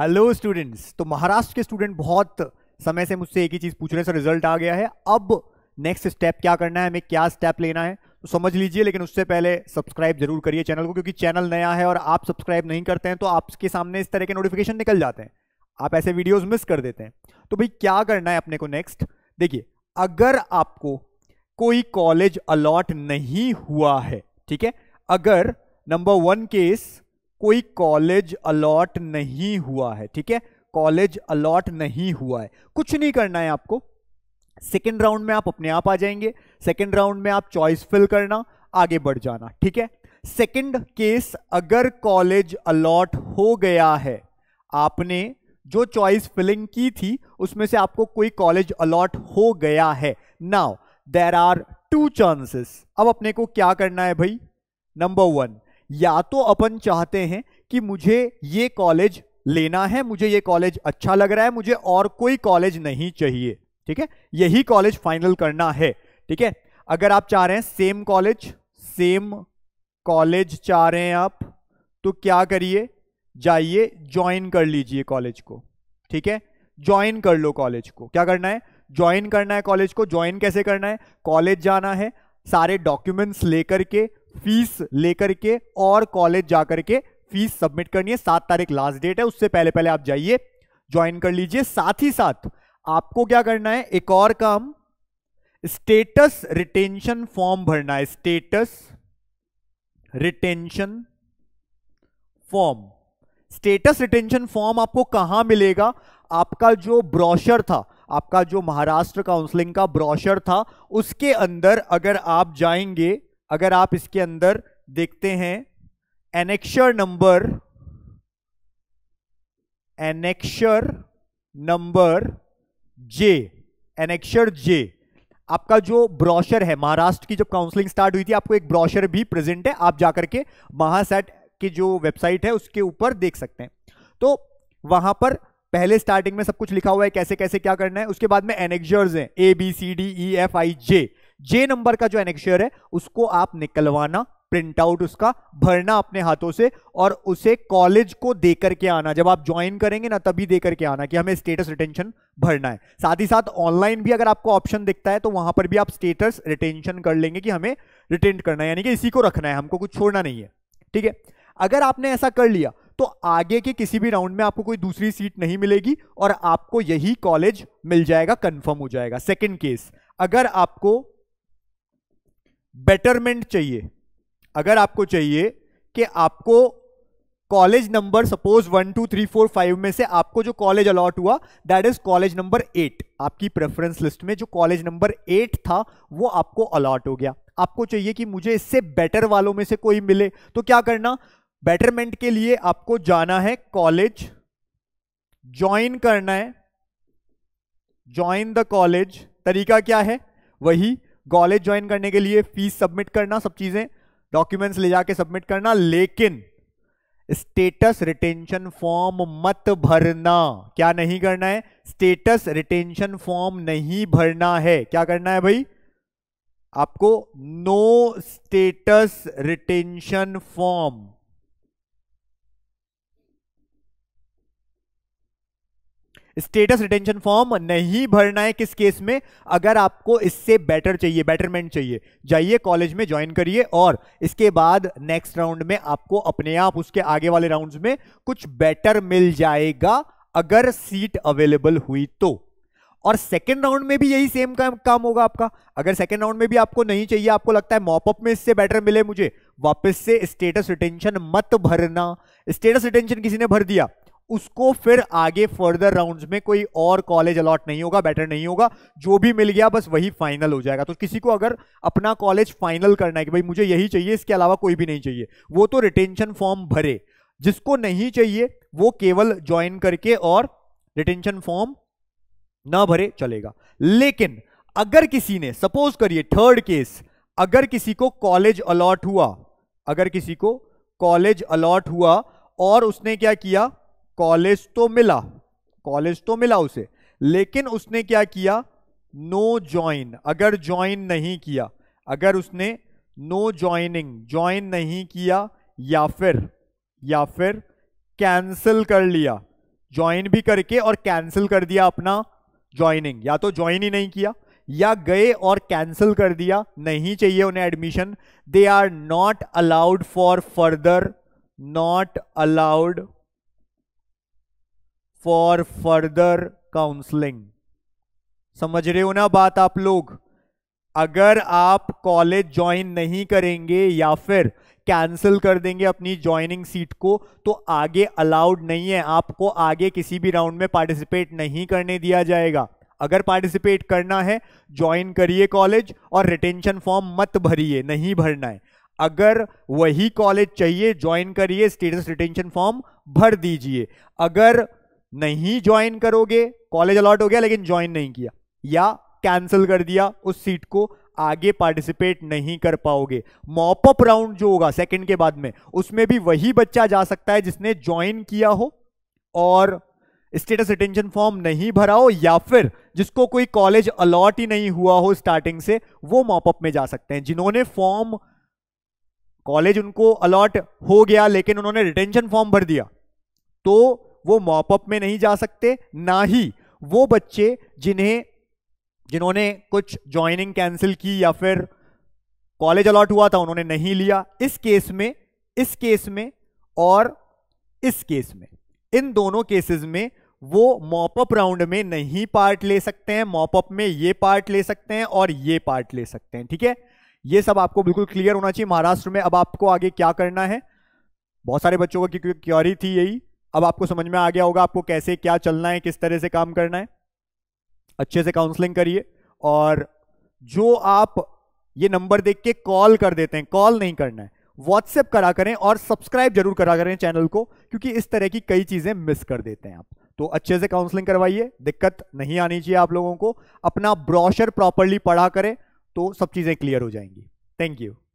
hello students तो महाराष्ट्र के student बहुत समय से मुझसे एक ही चीज़ पूछ रहे हैं सर रिजल्ट आ गया है अब नेक्स्ट स्टेप क्या करना है हमें क्या स्टेप लेना है तो समझ लीजिए लेकिन उससे पहले सब्सक्राइब जरूर करिए चैनल को क्योंकि चैनल नया है और आप सब्सक्राइब नहीं करते हैं तो आपके सामने इस तरह के नोटिफिकेशन निकल जाते हैं आप ऐसे वीडियोज मिस कर देते हैं तो भाई क्या करना है अपने को नेक्स्ट देखिए अगर आपको कोई कॉलेज अलॉट नहीं हुआ है ठीक है अगर नंबर वन केस कोई कॉलेज अलॉट नहीं हुआ है ठीक है कॉलेज अलॉट नहीं हुआ है कुछ नहीं करना है आपको सेकेंड राउंड में आप अपने आप आ जाएंगे सेकेंड राउंड में आप चॉइस फिल करना आगे बढ़ जाना ठीक है सेकेंड केस अगर कॉलेज अलॉट हो गया है आपने जो चॉइस फिलिंग की थी उसमें से आपको कोई कॉलेज अलॉट हो गया है now there are two chances अब अपने को क्या करना है भाई नंबर वन या तो अपन चाहते हैं कि मुझे ये कॉलेज लेना है मुझे ये कॉलेज अच्छा लग रहा है मुझे और कोई कॉलेज नहीं चाहिए ठीक है यही कॉलेज फाइनल करना है ठीक है अगर आप चाह रहे हैं सेम कॉलेज सेम कॉलेज चाह रहे हैं आप तो क्या करिए जाइए ज्वाइन कर लीजिए कॉलेज को ठीक है ज्वाइन कर लो कॉलेज को क्या करना है ज्वाइन करना है कॉलेज को ज्वाइन कैसे करना है कॉलेज जाना है सारे डॉक्यूमेंट्स लेकर के फीस लेकर के और कॉलेज जाकर के फीस सबमिट करनी है सात तारीख लास्ट डेट है उससे पहले पहले आप जाइए ज्वाइन कर लीजिए साथ ही साथ आपको क्या करना है एक और काम स्टेटस रिटेंशन फॉर्म भरना है status retention form status retention form आपको कहां मिलेगा आपका जो ब्रोशर था आपका जो महाराष्ट्र काउंसलिंग का ब्रोशर था उसके अंदर अगर आप जाएंगे अगर आप इसके अंदर देखते हैं annexure number annexure number J annexure J आपका जो ब्रॉशर है महाराष्ट्र की जब काउंसलिंग स्टार्ट हुई थी आपको एक ब्रॉशर भी प्रेजेंट है आप जाकर के महासेट की जो वेबसाइट है उसके ऊपर देख सकते हैं तो वहां पर पहले स्टार्टिंग में सब कुछ लिखा हुआ है कैसे कैसे क्या करना है उसके बाद में एनेक्जर्स हैं A B C D E F I J J number का जो एनेक्शियर है उसको आप निकलवाना प्रिंट आउट उसका भरना अपने हाथों से और उसे कॉलेज को दे करके आना जब आप ज्वाइन करेंगे ना तभी दे करके आना कि हमें स्टेटस रिटेंशन भरना है साथ ही साथ ऑनलाइन भी अगर आपको ऑप्शन दिखता है तो वहां पर भी आप स्टेटस रिटेंशन कर लेंगे कि हमें रिटेन करना है यानी कि इसी को रखना है हमको कुछ छोड़ना नहीं है ठीक है अगर आपने ऐसा कर लिया तो आगे के किसी भी राउंड में आपको कोई दूसरी सीट नहीं मिलेगी और आपको यही कॉलेज मिल जाएगा कन्फर्म हो जाएगा सेकेंड केस अगर आपको बेटरमेंट चाहिए अगर आपको चाहिए कि आपको college number suppose one two three four five में से आपको जो कॉलेज अलॉट हुआ that is college number eight आपकी प्रेफरेंस लिस्ट में जो कॉलेज नंबर एट था वो आपको अलॉट हो गया आपको चाहिए कि मुझे इससे बेटर वालों में से कोई मिले तो क्या करना बेटरमेंट के लिए आपको जाना है कॉलेज ज्वाइन करना है ज्वाइन द कॉलेज तरीका क्या है वही कॉलेज ज्वाइन करने के लिए फीस सबमिट करना सब चीजें डॉक्यूमेंट्स ले जाके सबमिट करना लेकिन स्टेटस रिटेंशन फॉर्म मत भरना क्या नहीं करना है स्टेटस रिटेंशन फॉर्म नहीं भरना है क्या करना है भाई आपको no status retention form status retention form नहीं भरना है किस केस में अगर आपको इससे बेटर चाहिए बेटरमेंट चाहिए जाइए कॉलेज में ज्वाइन करिए और इसके बाद नेक्स्ट राउंड में आपको अपने आप उसके आगे वाले राउंड में कुछ बेटर मिल जाएगा अगर सीट अवेलेबल हुई तो और सेकेंड राउंड में भी यही सेम काम काम होगा आपका अगर सेकेंड राउंड में भी आपको नहीं चाहिए आपको लगता है मॉपअप में इससे बेटर मिले मुझे वापस से स्टेटस रिटेंशन मत भरना स्टेटस रिटेंशन किसी ने भर दिया उसको फिर आगे फर्दर राउंड्स में कोई और कॉलेज अलॉट नहीं होगा बेटर नहीं होगा जो भी मिल गया बस वही फाइनल हो जाएगा तो किसी को अगर अपना कॉलेज फाइनल करना है कि भाई मुझे यही चाहिए इसके अलावा कोई भी नहीं चाहिए वो तो रिटेंशन फॉर्म भरे जिसको नहीं चाहिए वो केवल ज्वाइन करके और रिटेंशन फॉर्म ना भरे चलेगा लेकिन अगर किसी ने सपोज करिए थर्ड केस अगर किसी को कॉलेज अलॉट हुआ अगर किसी को कॉलेज अलॉट हुआ और उसने क्या किया कॉलेज तो मिला कॉलेज तो मिला उसे लेकिन उसने क्या किया नो no ज्वाइन अगर ज्वाइन नहीं किया अगर उसने नो ज्वाइनिंग ज्वाइन नहीं किया या फिर या फिर कैंसिल कर लिया ज्वाइन भी करके और कैंसिल कर दिया अपना ज्वाइनिंग या तो ज्वाइन ही नहीं किया या गए और कैंसिल कर दिया नहीं चाहिए उन्हें एडमिशन दे are not allowed for further not allowed for further counselling समझ रहे हो ना बात आप लोग अगर आप कॉलेज ज्वाइन नहीं करेंगे या फिर कैंसिल कर देंगे अपनी ज्वाइनिंग सीट को तो आगे अलाउड नहीं है आपको आगे किसी भी राउंड में पार्टिसिपेट नहीं करने दिया जाएगा अगर पार्टिसिपेट करना है ज्वाइन करिए कॉलेज और रिटेंशन फॉर्म मत भरिए नहीं भरना है अगर वही कॉलेज चाहिए ज्वाइन करिए स्टेटस रिटेंशन फॉर्म भर दीजिए अगर नहीं ज्वाइन करोगे कॉलेज अलॉट हो गया लेकिन ज्वाइन नहीं किया या कैंसिल कर दिया उस सीट को आगे पार्टिसिपेट नहीं कर पाओगे मॉपअप राउंड जो होगा सेकंड के बाद में उसमें भी वही बच्चा जा सकता है जिसने ज्वाइन किया हो और स्टेटस अटेंशन फॉर्म नहीं भरा हो या फिर जिसको कोई कॉलेज अलॉट ही नहीं हुआ हो स्टार्टिंग से वो मॉपअप में जा सकते हैं जिन्होंने फॉर्म कॉलेज उनको अलॉट हो गया लेकिन उन्होंने रिटेंशन फॉर्म भर दिया तो वो मॉपअप में नहीं जा सकते ना ही वो बच्चे जिन्हें जिन्होंने कुछ ज्वाइनिंग कैंसिल की या फिर कॉलेज अलॉट हुआ था उन्होंने नहीं लिया इस केस में इस केस में और इस केस में इन दोनों केसेस में वो मॉपअप राउंड में नहीं पार्ट ले सकते हैं मॉपअप में ये पार्ट ले सकते हैं और ये पार्ट ले सकते हैं ठीक है ये सब आपको बिल्कुल क्लियर होना चाहिए महाराष्ट्र में अब आपको आगे क्या करना है बहुत सारे बच्चों को क्योंकि क्योरी थी यही अब आपको समझ में आ गया होगा आपको कैसे क्या चलना है किस तरह से काम करना है अच्छे से काउंसलिंग करिए और जो आप ये नंबर देख के कॉल कर देते हैं कॉल नहीं करना है व्हाट्सएप करा करें और सब्सक्राइब जरूर करा करें चैनल को क्योंकि इस तरह की कई चीजें मिस कर देते हैं आप तो अच्छे से काउंसलिंग करवाइए दिक्कत नहीं आनी चाहिए आप लोगों को अपना ब्रॉशर प्रॉपरली पढ़ा करें तो सब चीजें क्लियर हो जाएंगी थैंक यू